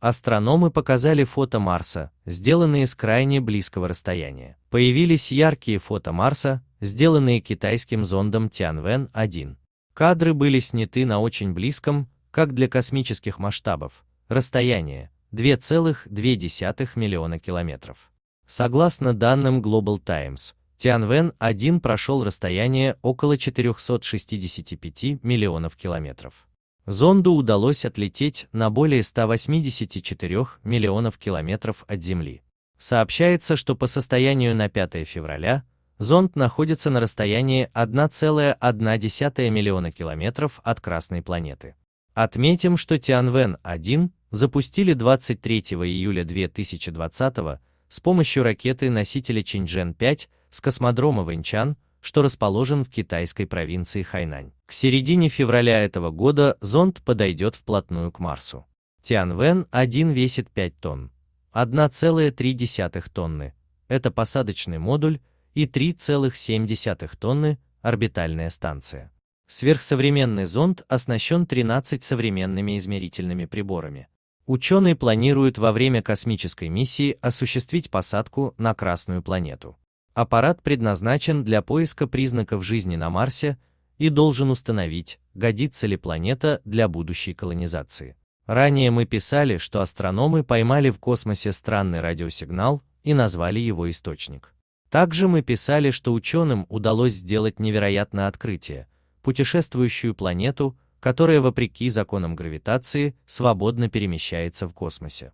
Астрономы показали фото Марса, сделанные с крайне близкого расстояния. Появились яркие фото Марса, сделанные китайским зондом Тяньвэн-1. Кадры были сняты на очень близком, как для космических масштабов, расстояние 2,2 миллиона километров. Согласно данным Global Times, Тяньвэн-1 прошел расстояние около 465 миллионов километров. Зонду удалось отлететь на более 184 миллионов километров от Земли. Сообщается, что по состоянию на 5 февраля зонд находится на расстоянии 1,1 миллиона километров от Красной планеты. Отметим, что Тианвен-1 запустили 23 июля 2020 с помощью ракеты-носителя Чинжен-5 с космодрома Вэньчан что расположен в китайской провинции Хайнань. К середине февраля этого года зонд подойдет вплотную к Марсу. Тянвен-1 весит 5 тонн, 1,3 тонны, это посадочный модуль, и 3,7 тонны – орбитальная станция. Сверхсовременный зонд оснащен 13 современными измерительными приборами. Ученые планируют во время космической миссии осуществить посадку на Красную планету. Аппарат предназначен для поиска признаков жизни на Марсе и должен установить, годится ли планета для будущей колонизации. Ранее мы писали, что астрономы поймали в космосе странный радиосигнал и назвали его источник. Также мы писали, что ученым удалось сделать невероятное открытие – путешествующую планету, которая вопреки законам гравитации свободно перемещается в космосе.